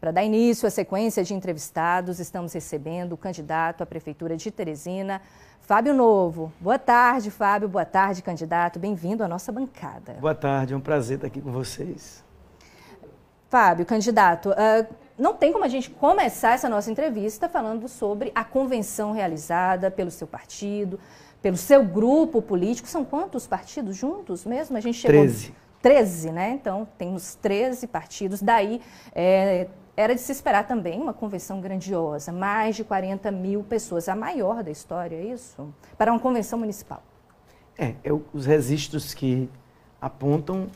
Para dar início à sequência de entrevistados, estamos recebendo o candidato à Prefeitura de Teresina, Fábio Novo. Boa tarde, Fábio. Boa tarde, candidato. Bem-vindo à nossa bancada. Boa tarde, é um prazer estar aqui com vocês. Fábio, candidato, uh, não tem como a gente começar essa nossa entrevista falando sobre a convenção realizada pelo seu partido, pelo seu grupo político. São quantos partidos juntos mesmo? A gente chegou. 13. 13, né? Então, temos 13 partidos. Daí, é, era de se esperar também uma convenção grandiosa, mais de 40 mil pessoas, a maior da história, é isso? Para uma convenção municipal. É, eu, os registros que apontam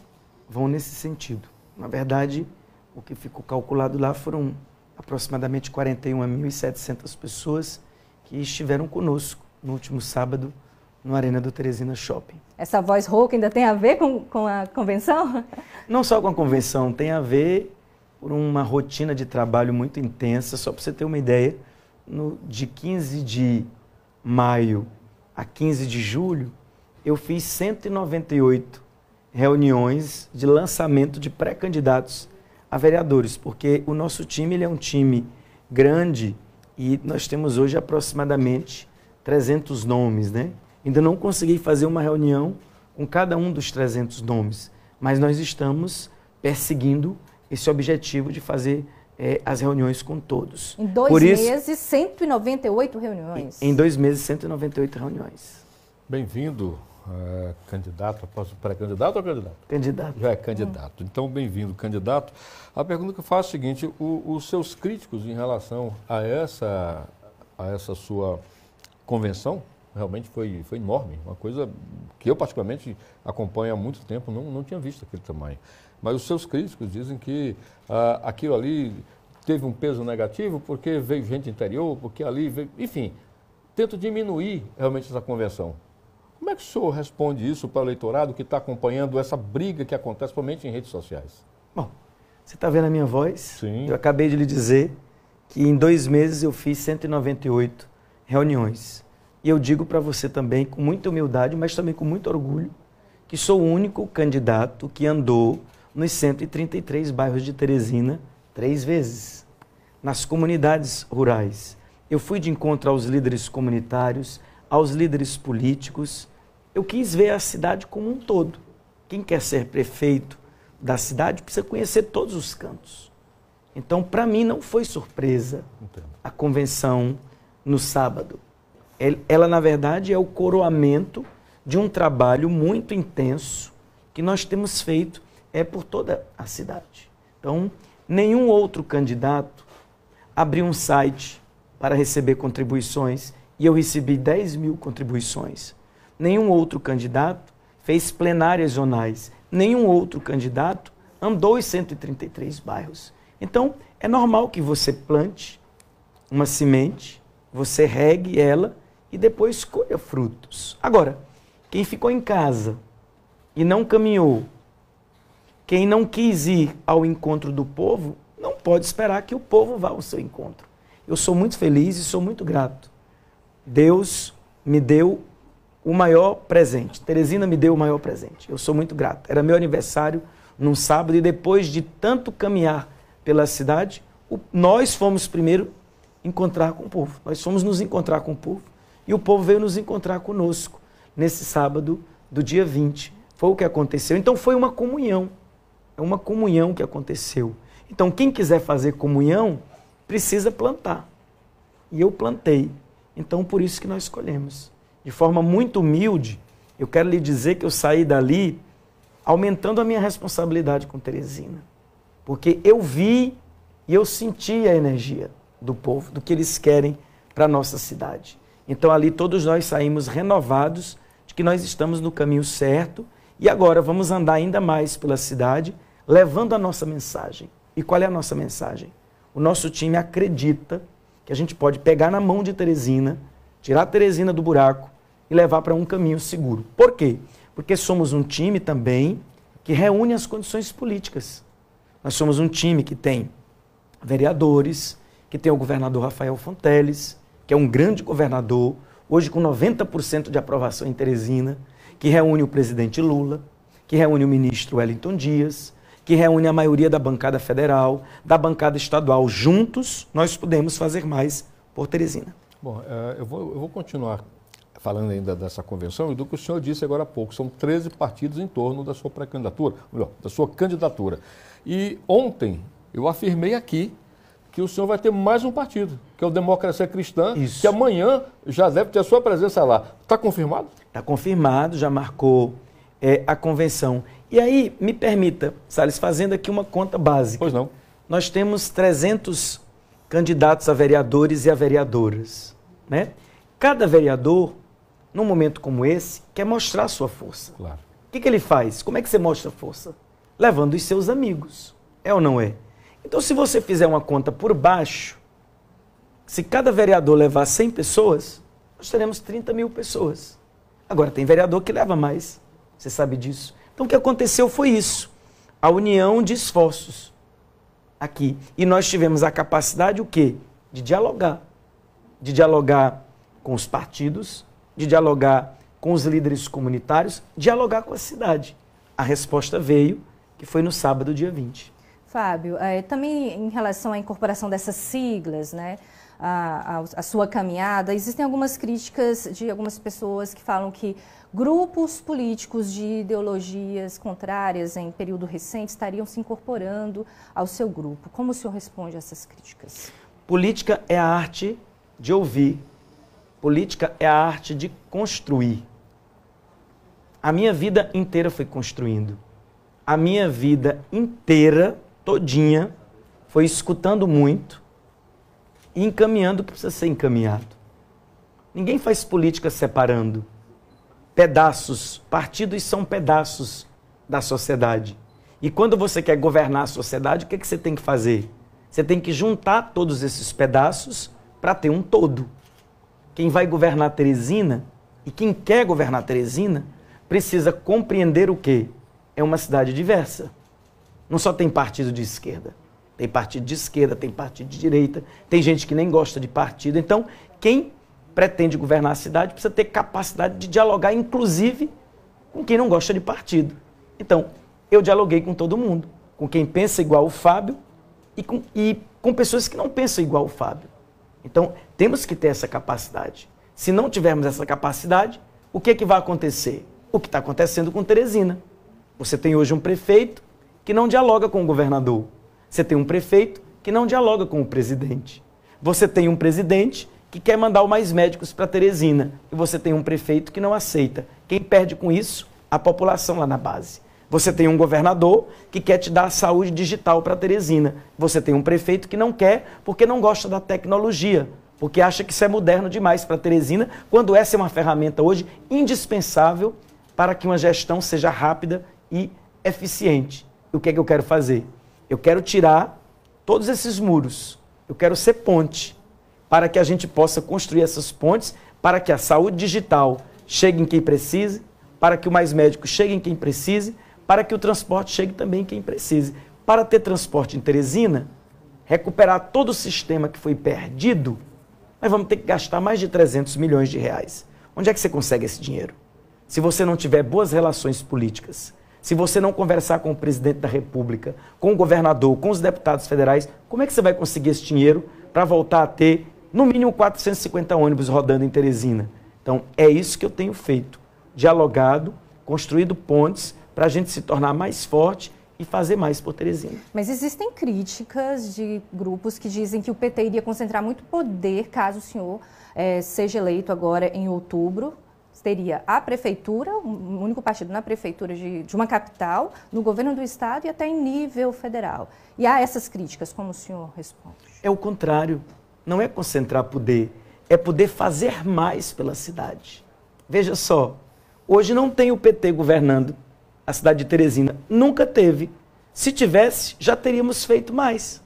vão nesse sentido. Na verdade, o que ficou calculado lá foram aproximadamente 41.700 pessoas que estiveram conosco no último sábado no Arena do Teresina Shopping. Essa voz rouca ainda tem a ver com, com a convenção? Não só com a convenção, tem a ver por uma rotina de trabalho muito intensa. Só para você ter uma ideia, no, de 15 de maio a 15 de julho, eu fiz 198 reuniões de lançamento de pré-candidatos a vereadores, porque o nosso time ele é um time grande e nós temos hoje aproximadamente 300 nomes, né? Ainda não consegui fazer uma reunião com cada um dos 300 nomes, mas nós estamos perseguindo esse objetivo de fazer é, as reuniões com todos. Em dois Por meses, isso, 198 reuniões. Em, dois meses, 198 reuniões. Bem-vindo, uh, candidato. Posso pré-candidato ou candidato? Candidato. Já é candidato. Hum. Então, bem-vindo, candidato. A pergunta que eu faço é a seguinte: o, os seus críticos em relação a essa, a essa sua convenção, realmente foi, foi enorme. Uma coisa que eu, particularmente, acompanho há muito tempo, não, não tinha visto aquele tamanho. Mas os seus críticos dizem que ah, aquilo ali teve um peso negativo porque veio gente interior, porque ali veio. Enfim, tento diminuir realmente essa convenção. Como é que o senhor responde isso para o eleitorado que está acompanhando essa briga que acontece, principalmente em redes sociais? Bom, você está vendo a minha voz? Sim. Eu acabei de lhe dizer que em dois meses eu fiz 198 reuniões. E eu digo para você também, com muita humildade, mas também com muito orgulho, que sou o único candidato que andou nos 133 bairros de Teresina três vezes, nas comunidades rurais. Eu fui de encontro aos líderes comunitários, aos líderes políticos. Eu quis ver a cidade como um todo. Quem quer ser prefeito da cidade precisa conhecer todos os cantos. Então, para mim, não foi surpresa Entendo. a convenção no sábado. Ela, na verdade, é o coroamento de um trabalho muito intenso que nós temos feito é por toda a cidade. Então, nenhum outro candidato abriu um site para receber contribuições e eu recebi 10 mil contribuições. Nenhum outro candidato fez plenárias zonais. Nenhum outro candidato andou os 133 bairros. Então, é normal que você plante uma semente, você regue ela e depois colha frutos. Agora, quem ficou em casa e não caminhou quem não quis ir ao encontro do povo, não pode esperar que o povo vá ao seu encontro. Eu sou muito feliz e sou muito grato. Deus me deu o maior presente. Teresina me deu o maior presente. Eu sou muito grato. Era meu aniversário num sábado e depois de tanto caminhar pela cidade, nós fomos primeiro encontrar com o povo. Nós fomos nos encontrar com o povo e o povo veio nos encontrar conosco nesse sábado do dia 20. Foi o que aconteceu. Então foi uma comunhão. É uma comunhão que aconteceu. Então, quem quiser fazer comunhão, precisa plantar. E eu plantei. Então, por isso que nós escolhemos. De forma muito humilde, eu quero lhe dizer que eu saí dali aumentando a minha responsabilidade com Teresina. Porque eu vi e eu senti a energia do povo, do que eles querem para a nossa cidade. Então, ali todos nós saímos renovados de que nós estamos no caminho certo e agora vamos andar ainda mais pela cidade levando a nossa mensagem. E qual é a nossa mensagem? O nosso time acredita que a gente pode pegar na mão de Teresina, tirar a Teresina do buraco e levar para um caminho seguro. Por quê? Porque somos um time também que reúne as condições políticas. Nós somos um time que tem vereadores, que tem o governador Rafael Fonteles, que é um grande governador, hoje com 90% de aprovação em Teresina, que reúne o presidente Lula, que reúne o ministro Wellington Dias, que reúne a maioria da bancada federal, da bancada estadual. Juntos, nós podemos fazer mais por Teresina. Bom, eh, eu vou, eu vou continuar falando ainda dessa convenção e do que o senhor disse agora há pouco. São 13 partidos em torno da sua pré-candidatura, melhor, da sua candidatura. E ontem eu afirmei aqui que o senhor vai ter mais um partido, que é o Democracia Cristã, Isso. que amanhã já deve ter a sua presença lá. Está confirmado? Está confirmado, já marcou é, a convenção. E aí, me permita, Salles, fazendo aqui uma conta básica. Pois não. Nós temos 300 candidatos a vereadores e a vereadoras. Né? Cada vereador, num momento como esse, quer mostrar sua força. Claro. O que, que ele faz? Como é que você mostra força? Levando os seus amigos. É ou não é? Então, se você fizer uma conta por baixo, se cada vereador levar 100 pessoas, nós teremos 30 mil pessoas. Agora, tem vereador que leva mais. Você sabe disso. Então o que aconteceu foi isso. A união de esforços aqui. E nós tivemos a capacidade o quê? De dialogar. De dialogar com os partidos, de dialogar com os líderes comunitários, dialogar com a cidade. A resposta veio, que foi no sábado, dia 20. Fábio, é, também em relação à incorporação dessas siglas, né? a, a, a, sua caminhada. Existem algumas críticas de algumas pessoas que falam que grupos políticos de ideologias contrárias em período recente estariam se incorporando ao seu grupo. Como o senhor responde a essas críticas? Política é a arte de ouvir, política é a arte de construir. A minha vida inteira foi construindo. A minha vida inteira, todinha, foi escutando muito, e encaminhando o que precisa ser encaminhado. Ninguém faz política separando. Pedaços, partidos são pedaços da sociedade. E quando você quer governar a sociedade, o que, é que você tem que fazer? Você tem que juntar todos esses pedaços para ter um todo. Quem vai governar Teresina e quem quer governar Teresina precisa compreender o que é uma cidade diversa. Não só tem partido de esquerda. Tem partido de esquerda, tem partido de direita, tem gente que nem gosta de partido. Então, quem pretende governar a cidade precisa ter capacidade de dialogar, inclusive com quem não gosta de partido. Então, eu dialoguei com todo mundo, com quem pensa igual o Fábio e com, e com pessoas que não pensam igual o Fábio. Então, temos que ter essa capacidade. Se não tivermos essa capacidade, o que, é que vai acontecer? O que está acontecendo com Teresina. Você tem hoje um prefeito que não dialoga com o governador. Você tem um prefeito que não dialoga com o presidente. Você tem um presidente que quer mandar mais médicos para Teresina. E você tem um prefeito que não aceita. Quem perde com isso? A população lá na base. Você tem um governador que quer te dar a saúde digital para Teresina. Você tem um prefeito que não quer porque não gosta da tecnologia, porque acha que isso é moderno demais para Teresina, quando essa é uma ferramenta hoje indispensável para que uma gestão seja rápida e eficiente. E o que é que eu quero fazer? Eu quero tirar todos esses muros. Eu quero ser ponte para que a gente possa construir essas pontes para que a saúde digital chegue em quem precise, para que o mais médico chegue em quem precise, para que o transporte chegue também em quem precise. Para ter transporte em Teresina, recuperar todo o sistema que foi perdido, nós vamos ter que gastar mais de 300 milhões de reais. Onde é que você consegue esse dinheiro? Se você não tiver boas relações políticas, se você não conversar com o presidente da República, com o governador, com os deputados federais, como é que você vai conseguir esse dinheiro para voltar a ter, no mínimo, 450 ônibus rodando em Teresina? Então, é isso que eu tenho feito. Dialogado, construído pontes para a gente se tornar mais forte e fazer mais por Teresina. Mas existem críticas de grupos que dizem que o PT iria concentrar muito poder caso o senhor eh, seja eleito agora em outubro, teria a prefeitura, um único partido na prefeitura de, de uma capital, no governo do estado e até em nível federal. E há essas críticas, como o senhor responde? É o contrário. Não é concentrar poder, é poder fazer mais pela cidade. Veja só, hoje não tem o PT governando a cidade de Teresina. Nunca teve. Se tivesse, já teríamos feito mais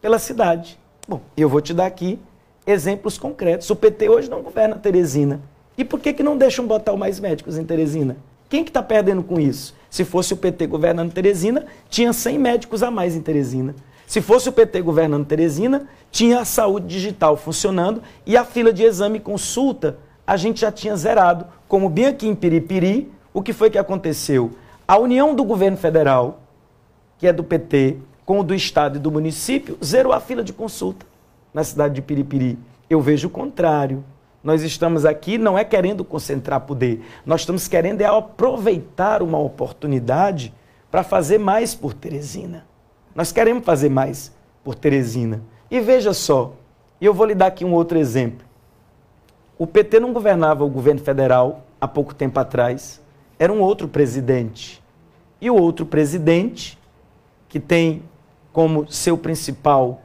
pela cidade. Bom, eu vou te dar aqui exemplos concretos. O PT hoje não governa Teresina. E por que, que não deixam botar mais médicos em Teresina? Quem que está perdendo com isso? Se fosse o PT governando Teresina, tinha 100 médicos a mais em Teresina. Se fosse o PT governando Teresina, tinha a saúde digital funcionando e a fila de exame e consulta a gente já tinha zerado, como bem aqui em Piripiri, o que foi que aconteceu? A união do governo federal, que é do PT, com o do estado e do município, zerou a fila de consulta na cidade de Piripiri. Eu vejo o contrário. Nós estamos aqui não é querendo concentrar poder, nós estamos querendo é aproveitar uma oportunidade para fazer mais por Teresina. Nós queremos fazer mais por Teresina. E veja só, eu vou lhe dar aqui um outro exemplo. O PT não governava o governo federal há pouco tempo atrás, era um outro presidente. E o outro presidente, que tem como seu principal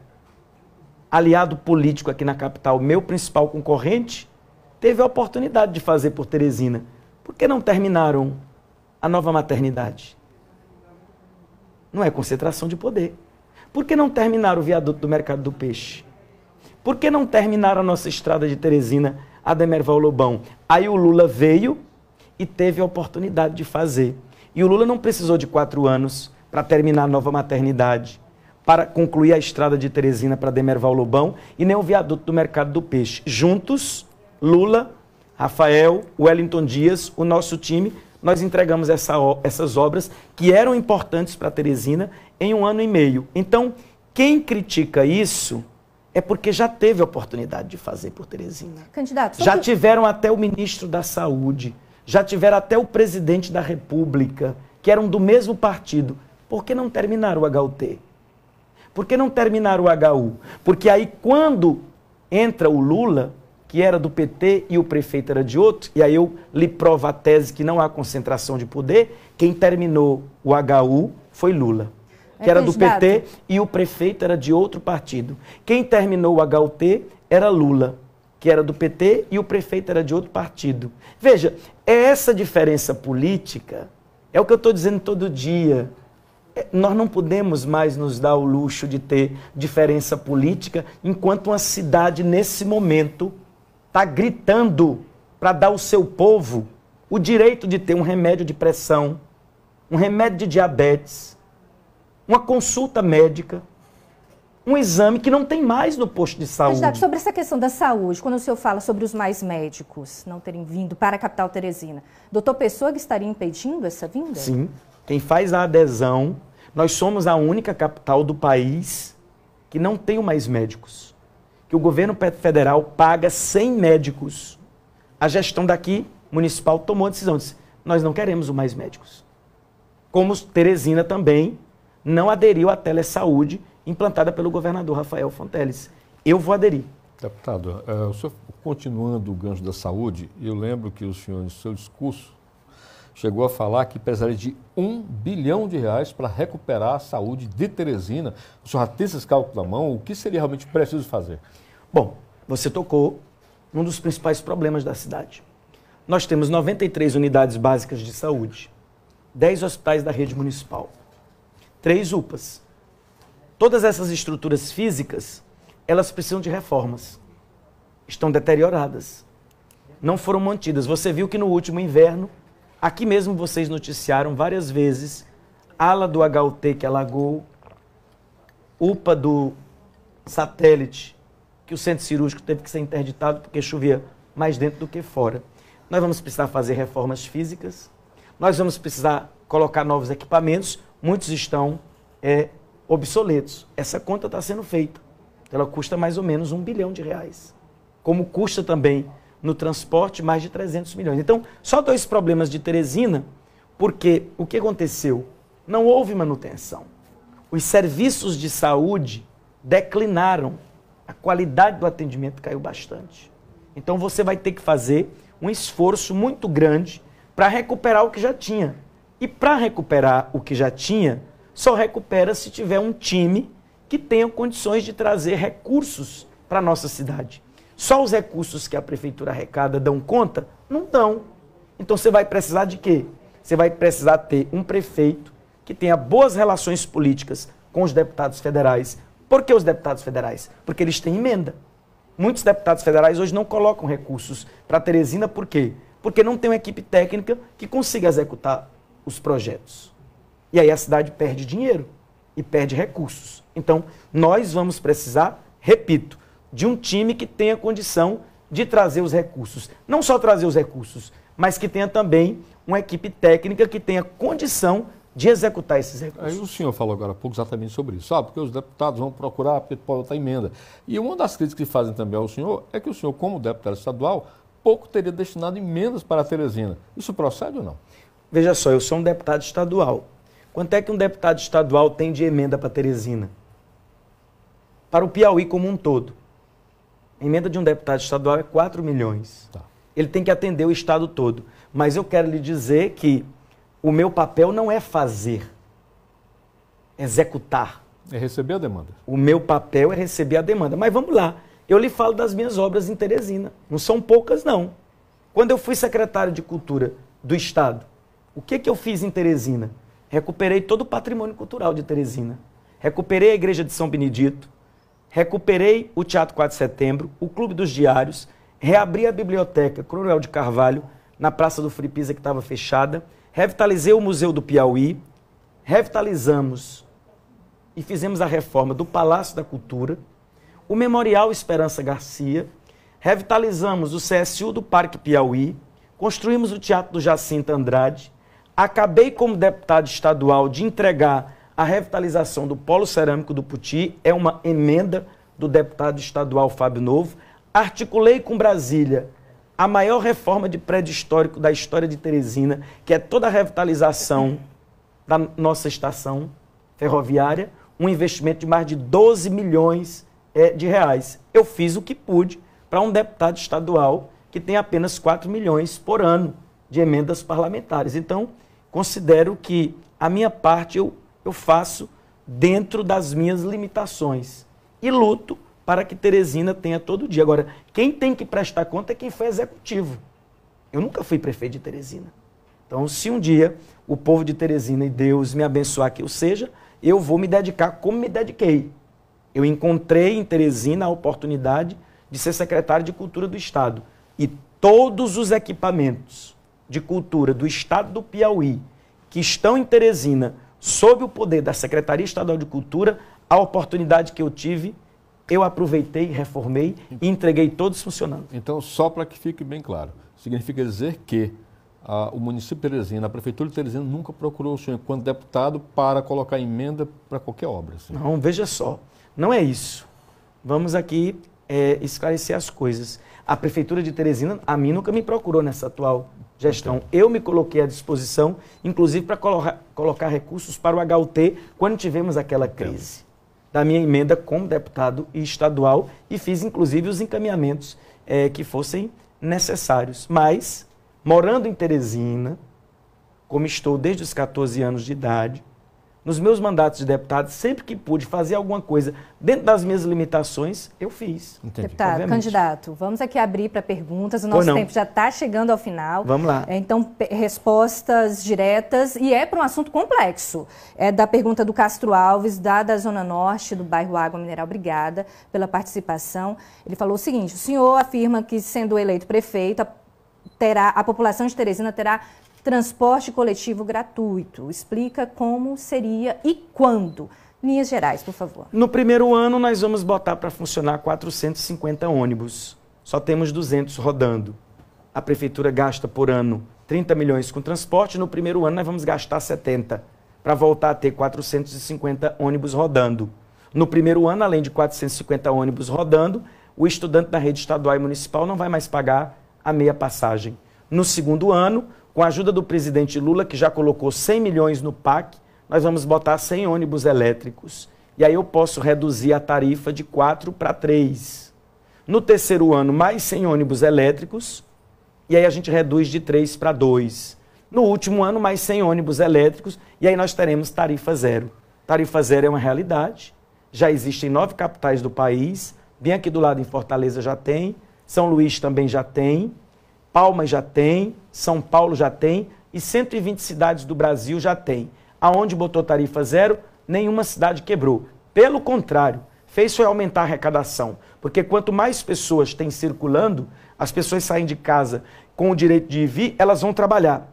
aliado político aqui na capital, meu principal concorrente, teve a oportunidade de fazer por Teresina. Por que não terminaram a nova maternidade? Não é concentração de poder. Por que não terminaram o viaduto do mercado do peixe? Por que não terminaram a nossa estrada de Teresina, a Demerval Lobão? Aí o Lula veio e teve a oportunidade de fazer. E o Lula não precisou de quatro anos para terminar a nova maternidade, para concluir a estrada de Teresina para Demerval Lobão e nem o viaduto do mercado do peixe. Juntos, Lula, Rafael, Wellington Dias, o nosso time, nós entregamos essa, essas obras que eram importantes para Teresina em um ano e meio. Então, quem critica isso é porque já teve a oportunidade de fazer por Teresina. Candidato, já que... tiveram até o ministro da Saúde, já tiveram até o presidente da República, que eram do mesmo partido. Por que não terminar o HUT? Por que não terminar o HU? Porque aí, quando entra o Lula, que era do PT e o prefeito era de outro, e aí eu lhe provo a tese que não há concentração de poder, quem terminou o HU foi Lula, é que é era do PT e o prefeito era de outro partido. Quem terminou o HUT era Lula, que era do PT e o prefeito era de outro partido. Veja, é essa diferença política, é o que eu estou dizendo todo dia é, nós não podemos mais nos dar o luxo de ter diferença política enquanto uma cidade, nesse momento, está gritando para dar ao seu povo o direito de ter um remédio de pressão, um remédio de diabetes, uma consulta médica, um exame que não tem mais no posto de saúde. Mas, sobre essa questão da saúde, quando o senhor fala sobre os mais médicos não terem vindo para a capital teresina, doutor Pessoa que estaria impedindo essa vinda? Sim. Quem faz a adesão, nós somos a única capital do país que não tem mais médicos que o governo federal paga 100 médicos. A gestão daqui, municipal, tomou a decisão, disse, nós não queremos mais médicos. Como Teresina também não aderiu à telesaúde implantada pelo governador Rafael Fonteles. Eu vou aderir. Deputado, eh, o senhor, continuando o gancho da saúde, eu lembro que o senhor, no seu discurso, chegou a falar que precisaria de um bilhão de reais para recuperar a saúde de Teresina. O senhor já tem esses cálculos na mão? O que seria realmente preciso fazer? Bom, você tocou um dos principais problemas da cidade. Nós temos 93 unidades básicas de saúde, 10 hospitais da rede municipal, 3 UPAs. Todas essas estruturas físicas, elas precisam de reformas. Estão deterioradas. Não foram mantidas. Você viu que no último inverno Aqui mesmo vocês noticiaram várias vezes ala do HUT que alagou, UPA do satélite, que o centro cirúrgico teve que ser interditado porque chovia mais dentro do que fora. Nós vamos precisar fazer reformas físicas, nós vamos precisar colocar novos equipamentos, muitos estão é, obsoletos. Essa conta está sendo feita. Ela custa mais ou menos um bilhão de reais. Como custa também no transporte, mais de 300 milhões. Então, só dois problemas de Teresina, porque o que aconteceu? Não houve manutenção. Os serviços de saúde declinaram. A qualidade do atendimento caiu bastante. Então, você vai ter que fazer um esforço muito grande para recuperar o que já tinha. E para recuperar o que já tinha, só recupera se tiver um time que tenha condições de trazer recursos para a nossa cidade. Só os recursos que a prefeitura arrecada dão conta? Não dão. Então você vai precisar de quê? Você vai precisar ter um prefeito que tenha boas relações políticas com os deputados federais. Por que os deputados federais? Porque eles têm emenda. Muitos deputados federais hoje não colocam recursos para Teresina, por quê? Porque não tem uma equipe técnica que consiga executar os projetos. E aí a cidade perde dinheiro e perde recursos. Então, nós vamos precisar, repito, de um time que tenha condição de trazer os recursos. Não só trazer os recursos, mas que tenha também uma equipe técnica que tenha condição de executar esses recursos. Aí o senhor falou agora há pouco exatamente sobre isso, sabe? Ah, porque os deputados vão procurar, porque pode botar emenda. E uma das críticas que fazem também ao senhor é que o senhor, como deputado estadual, pouco teria destinado emendas para a Teresina. Isso procede ou não? Veja só, eu sou um deputado estadual. Quanto é que um deputado estadual tem de emenda para Teresina? Para o Piauí como um todo. A emenda de um deputado estadual é 4 milhões. Tá. Ele tem que atender o estado todo. Mas eu quero lhe dizer que o meu papel não é fazer, executar. É receber a demanda. O meu papel é receber a demanda. Mas vamos lá. Eu lhe falo das minhas obras em Teresina. Não são poucas, não. Quando eu fui secretário de Cultura do Estado, o que, que eu fiz em Teresina? Recuperei todo o patrimônio cultural de Teresina. Recuperei a Igreja de São Benedito recuperei o Teatro 4 de Setembro, o Clube dos Diários, reabri a Biblioteca Cruel de Carvalho, na Praça do Fripisa, que estava fechada, revitalizei o Museu do Piauí, revitalizamos e fizemos a reforma do Palácio da Cultura, o Memorial Esperança Garcia, revitalizamos o CSU do Parque Piauí, construímos o Teatro do Jacinto Andrade, acabei como deputado estadual de entregar a revitalização do Polo Cerâmico do Puti é uma emenda do deputado estadual Fábio Novo. Articulei com Brasília a maior reforma de prédio histórico da história de Teresina, que é toda a revitalização da nossa estação ferroviária, um investimento de mais de 12 milhões é, de reais. Eu fiz o que pude para um deputado estadual que tem apenas 4 milhões por ano de emendas parlamentares. Então, considero que a minha parte eu eu faço dentro das minhas limitações. E luto para que Teresina tenha todo dia. Agora, quem tem que prestar conta é quem foi executivo. Eu nunca fui prefeito de Teresina. Então, se um dia o povo de Teresina e Deus me abençoar que eu seja, eu vou me dedicar como me dediquei. Eu encontrei em Teresina a oportunidade de ser secretário de Cultura do Estado. E todos os equipamentos de cultura do Estado do Piauí que estão em Teresina sob o poder da Secretaria Estadual de Cultura, a oportunidade que eu tive, eu aproveitei, reformei e entreguei todos funcionando. Então, só para que fique bem claro, significa dizer que o município de Teresina, a prefeitura de Teresina nunca procurou o senhor enquanto deputado para colocar emenda para qualquer obra. Não, veja só, não é isso. Vamos aqui é, esclarecer as coisas. A prefeitura de Teresina, a mim nunca me procurou nessa atual gestão. Então. Eu me coloquei à disposição, inclusive para colo colocar recursos para o HUT quando tivemos aquela crise. Então. Da minha emenda como deputado estadual e fiz inclusive os encaminhamentos é, que fossem necessários. Mas, morando em Teresina, como estou desde os 14 anos de idade, nos meus mandatos de deputado, sempre que pude fazer alguma coisa dentro das minhas limitações, eu fiz. Entendi. Deputado, obviamente. candidato, vamos aqui abrir para perguntas. O nosso tempo já está chegando ao final. Vamos lá. É, então, respostas diretas e é para um assunto complexo. É da pergunta do Castro Alves, da, da Zona Norte, do bairro Água Mineral. Obrigada pela participação. Ele falou o seguinte: o senhor afirma que, sendo eleito prefeito, terá, a população de Teresina terá transporte coletivo gratuito. Explica como seria e quando. Linhas gerais, por favor. No primeiro ano, nós vamos botar para funcionar 450 ônibus. Só temos 200 rodando. A prefeitura gasta por ano 30 milhões com transporte. No primeiro ano, nós vamos gastar 70 para voltar a ter 450 ônibus rodando. No primeiro ano, além de 450 ônibus rodando, o estudante da rede estadual e municipal não vai mais pagar a meia passagem. No segundo ano, com a ajuda do presidente Lula, que já colocou 100 milhões no PAC, nós vamos botar 100 ônibus elétricos. E aí eu posso reduzir a tarifa de 4 para 3. No terceiro ano, mais 100 ônibus elétricos. E aí a gente reduz de 3 para 2. No último ano, mais 100 ônibus elétricos. E aí nós teremos tarifa zero. Tarifa zero é uma realidade. Já existe em nove capitais do país. Bem aqui do lado em Fortaleza já tem. São Luís também já tem. Palmas já tem, São Paulo já tem e 120 cidades do Brasil já tem. Aonde botou tarifa zero, nenhuma cidade quebrou. Pelo contrário, fez foi aumentar a arrecadação, porque quanto mais pessoas têm circulando, as pessoas saem de casa com o direito de vir, elas vão trabalhar.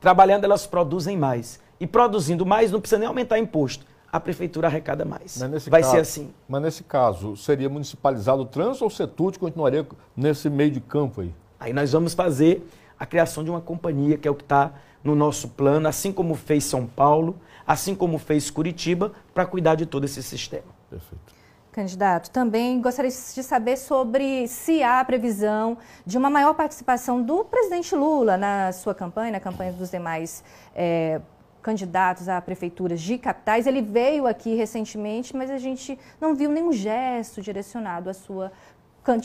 Trabalhando, elas produzem mais. E produzindo mais, não precisa nem aumentar imposto. A prefeitura arrecada mais. Vai caso, ser assim. Mas nesse caso, seria municipalizado o trânsito ou o Setúdio continuaria nesse meio de campo aí? Aí nós vamos fazer a criação de uma companhia, que é o que está no nosso plano, assim como fez São Paulo, assim como fez Curitiba, para cuidar de todo esse sistema. Perfeito. Candidato, também gostaria de saber sobre se há previsão de uma maior participação do presidente Lula na sua campanha, na campanha dos demais é, candidatos a prefeituras de capitais. Ele veio aqui recentemente, mas a gente não viu nenhum gesto direcionado à sua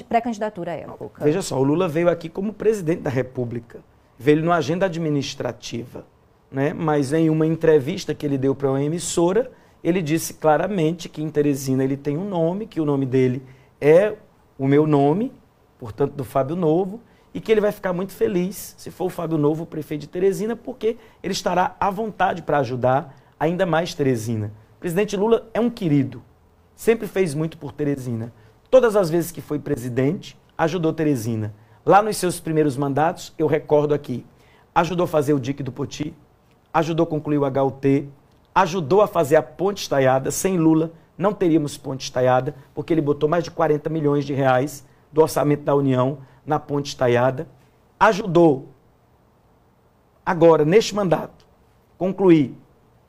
pré-candidatura à época. Veja só, o Lula veio aqui como presidente da República. Veio numa agenda administrativa. Né? Mas em uma entrevista que ele deu para uma emissora, ele disse claramente que em Teresina ele tem um nome, que o nome dele é o meu nome, portanto do Fábio Novo, e que ele vai ficar muito feliz se for o Fábio Novo o prefeito de Teresina, porque ele estará à vontade para ajudar ainda mais Teresina. O presidente Lula é um querido, sempre fez muito por Teresina. Todas as vezes que foi presidente, ajudou Teresina. Lá nos seus primeiros mandatos, eu recordo aqui, ajudou a fazer o dique do Poti, ajudou a concluir o HUT, ajudou a fazer a ponte estaiada. Sem Lula, não teríamos ponte estaiada, porque ele botou mais de 40 milhões de reais do orçamento da União na ponte estaiada. Ajudou, agora, neste mandato, concluir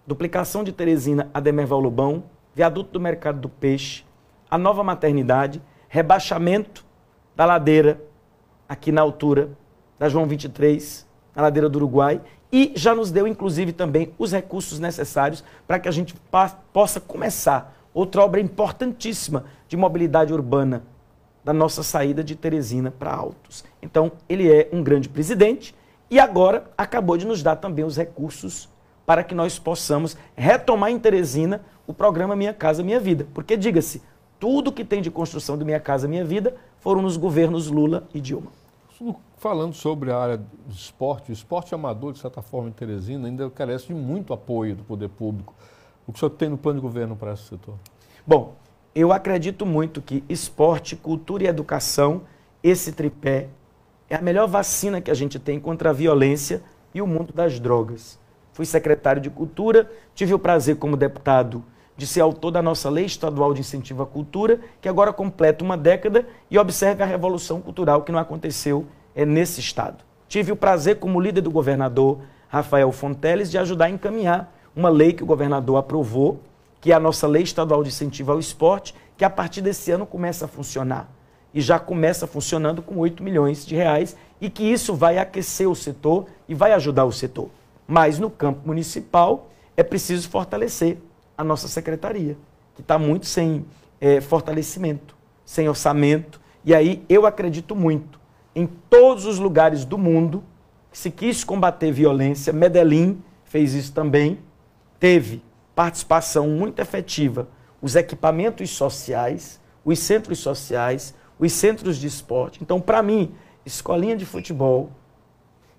duplicação de Teresina a Demerval Lobão, viaduto do Mercado do Peixe, a nova maternidade, rebaixamento da ladeira aqui na altura da João 23, na ladeira do Uruguai, e já nos deu, inclusive, também os recursos necessários para que a gente possa começar outra obra importantíssima de mobilidade urbana da nossa saída de Teresina para Altos. Então, ele é um grande presidente e agora acabou de nos dar também os recursos para que nós possamos retomar em Teresina o programa Minha Casa Minha Vida. Porque, diga-se, tudo que tem de construção do Minha Casa Minha Vida foram nos governos Lula e Dilma. Falando sobre a área do esporte, o esporte amador, de certa forma, em Teresina, ainda carece de muito apoio do poder público. O que o senhor tem no plano de governo para esse setor? Bom, eu acredito muito que esporte, cultura e educação, esse tripé, é a melhor vacina que a gente tem contra a violência e o mundo das drogas. Fui secretário de Cultura, tive o prazer, como deputado, de ser autor da nossa Lei Estadual de Incentivo à Cultura, que agora completa uma década e observe a revolução cultural que não aconteceu é, nesse Estado. Tive o prazer, como líder do governador Rafael Fonteles, de ajudar a encaminhar uma lei que o governador aprovou, que é a nossa Lei Estadual de Incentivo ao Esporte, que a partir desse ano começa a funcionar. E já começa funcionando com 8 milhões de reais, e que isso vai aquecer o setor e vai ajudar o setor. Mas no campo municipal é preciso fortalecer a nossa secretaria, que está muito sem é, fortalecimento, sem orçamento. E aí eu acredito muito em todos os lugares do mundo que se quis combater violência. Medellín fez isso também, teve participação muito efetiva. Os equipamentos sociais, os centros sociais, os centros de esporte. Então, para mim, escolinha de futebol,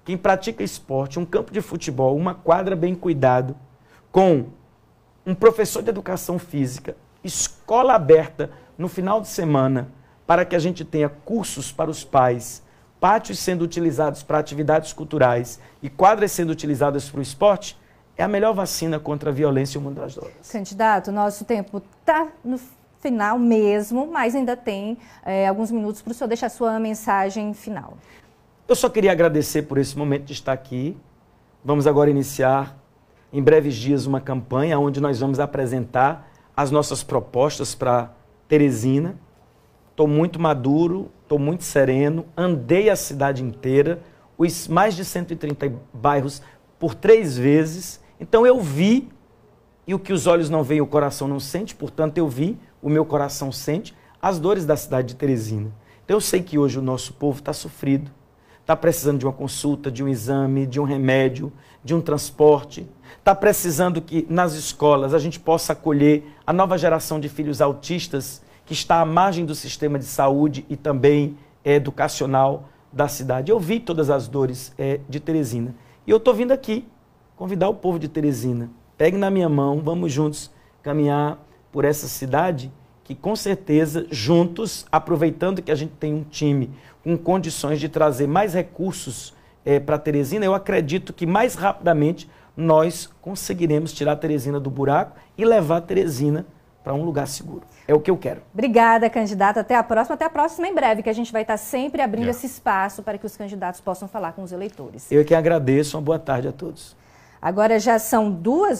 quem pratica esporte, um campo de futebol, uma quadra bem cuidado, com um professor de educação física, escola aberta no final de semana, para que a gente tenha cursos para os pais, pátios sendo utilizados para atividades culturais e quadras sendo utilizadas para o esporte, é a melhor vacina contra a violência e o mundo das drogas. Candidato, nosso tempo está no final mesmo, mas ainda tem é, alguns minutos para o senhor deixar a sua mensagem final. Eu só queria agradecer por esse momento de estar aqui. Vamos agora iniciar em breves dias uma campanha onde nós vamos apresentar as nossas propostas para Teresina. Estou muito maduro, estou muito sereno, andei a cidade inteira, os mais de 130 bairros por três vezes. Então eu vi, e o que os olhos não veem, o coração não sente, portanto eu vi, o meu coração sente, as dores da cidade de Teresina. Então eu sei que hoje o nosso povo está sofrido, está precisando de uma consulta, de um exame, de um remédio, de um transporte está precisando que nas escolas a gente possa acolher a nova geração de filhos autistas que está à margem do sistema de saúde e também é, educacional da cidade. Eu vi todas as dores é, de Teresina. E eu estou vindo aqui convidar o povo de Teresina. Pegue na minha mão, vamos juntos caminhar por essa cidade que, com certeza, juntos, aproveitando que a gente tem um time com condições de trazer mais recursos é, para Teresina, eu acredito que mais rapidamente nós conseguiremos tirar a Teresina do buraco e levar a Teresina para um lugar seguro. É o que eu quero. Obrigada, candidata. Até a próxima. Até a próxima em breve, que a gente vai estar sempre abrindo é. esse espaço para que os candidatos possam falar com os eleitores. Eu é que agradeço. Uma boa tarde a todos. Agora já são duas